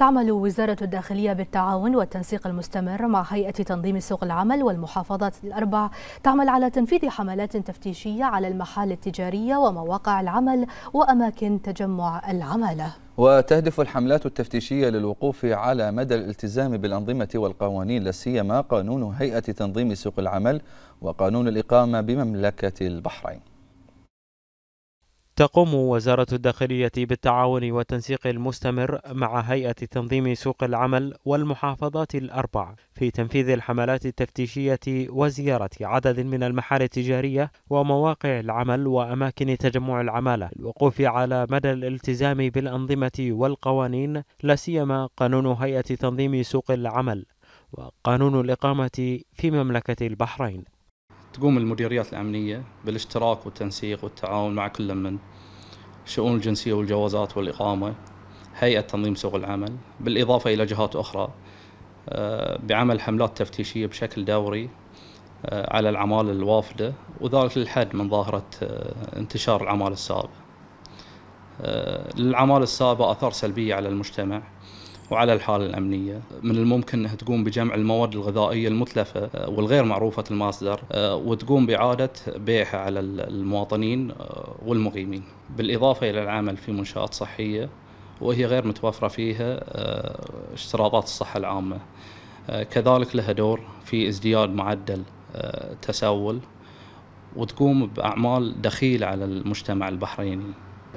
تعمل وزارة الداخلية بالتعاون والتنسيق المستمر مع هيئة تنظيم سوق العمل والمحافظات الأربع تعمل على تنفيذ حملات تفتيشية على المحال التجارية ومواقع العمل وأماكن تجمع العمالة وتهدف الحملات التفتيشية للوقوف على مدى الالتزام بالأنظمة والقوانين لسيما قانون هيئة تنظيم سوق العمل وقانون الإقامة بمملكة البحرين تقوم وزارة الداخلية بالتعاون والتنسيق المستمر مع هيئة تنظيم سوق العمل والمحافظات الأربع في تنفيذ الحملات التفتيشية وزيارة عدد من المحال التجارية ومواقع العمل وأماكن تجمع العمالة للوقوف على مدى الالتزام بالأنظمة والقوانين لا سيما قانون هيئة تنظيم سوق العمل وقانون الإقامة في مملكة البحرين تقوم المديريات الأمنية بالاشتراك والتنسيق والتعاون مع كل من شؤون الجنسية والجوازات والإقامة هيئة تنظيم سوق العمل بالإضافة إلى جهات أخرى آه، بعمل حملات تفتيشية بشكل دوري آه، على العمالة الوافدة وذلك للحد من ظاهرة آه، انتشار العمالة السابقة للعمالة السابقة آثار سلبية على المجتمع وعلى الحالة الأمنية من الممكن أنها تقوم بجمع المواد الغذائية المتلفة آه، والغير معروفة المصدر آه، وتقوم بإعادة بيعها على المواطنين آه، والمقيمين بالإضافة إلى العمل في منشآت صحية وهي غير متوفرة فيها اشتراطات الصحة العامة كذلك لها دور في ازدياد معدل التسول وتقوم بأعمال دخيلة على المجتمع البحريني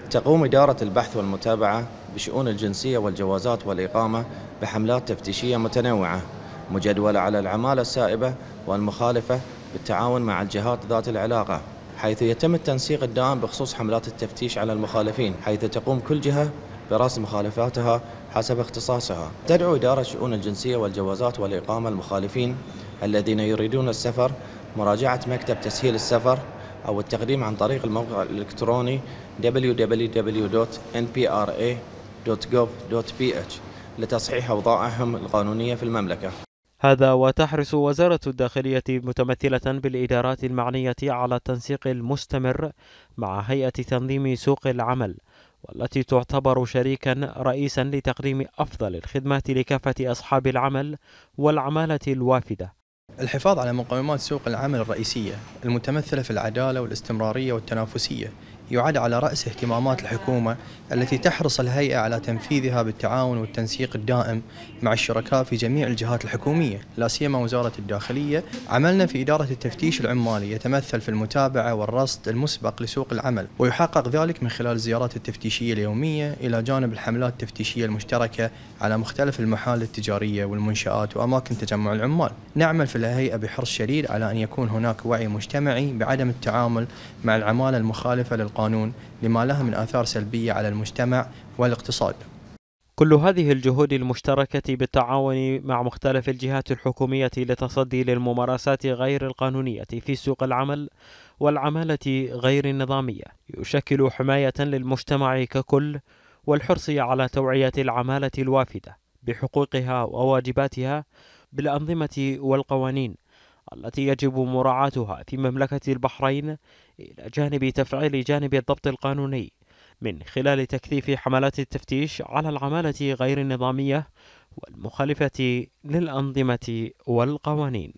تقوم إدارة البحث والمتابعة بشؤون الجنسية والجوازات والإقامة بحملات تفتيشية متنوعة مجدولة على العمالة السائبة والمخالفة بالتعاون مع الجهات ذات العلاقة حيث يتم التنسيق الدائم بخصوص حملات التفتيش على المخالفين حيث تقوم كل جهة برأس مخالفاتها حسب اختصاصها تدعو إدارة شؤون الجنسية والجوازات والإقامة المخالفين الذين يريدون السفر مراجعة مكتب تسهيل السفر أو التقديم عن طريق الموقع الإلكتروني www.npra.gov.ph لتصحيح أوضاعهم القانونية في المملكة هذا وتحرص وزارة الداخلية متمثلة بالإدارات المعنية على التنسيق المستمر مع هيئة تنظيم سوق العمل والتي تعتبر شريكا رئيسا لتقديم أفضل الخدمات لكافة أصحاب العمل والعمالة الوافدة الحفاظ على مقومات سوق العمل الرئيسية المتمثلة في العدالة والاستمرارية والتنافسية يعد على رأس اهتمامات الحكومة التي تحرص الهيئة على تنفيذها بالتعاون والتنسيق الدائم مع الشركاء في جميع الجهات الحكومية لا سيما وزارة الداخلية عملنا في إدارة التفتيش العمالي يتمثل في المتابعة والرصد المسبق لسوق العمل ويحقق ذلك من خلال الزيارات التفتيشية اليومية إلى جانب الحملات التفتيشية المشتركة على مختلف المحال التجارية والمنشآت وأماكن تجمع العمال نعمل في الهيئة بحرص شديد على أن يكون هناك وعي مجتمعي بعدم التعامل مع العمالة المخالفة للقانون القانون لما لها من آثار سلبية على المجتمع والاقتصاد كل هذه الجهود المشتركة بالتعاون مع مختلف الجهات الحكومية لتصدي للممارسات غير القانونية في سوق العمل والعمالة غير النظامية يشكل حماية للمجتمع ككل والحرص على توعية العمالة الوافدة بحقوقها وواجباتها بالأنظمة والقوانين التي يجب مراعاتها في مملكة البحرين إلى جانب تفعيل جانب الضبط القانوني من خلال تكثيف حملات التفتيش على العمالة غير النظامية والمخالفة للأنظمة والقوانين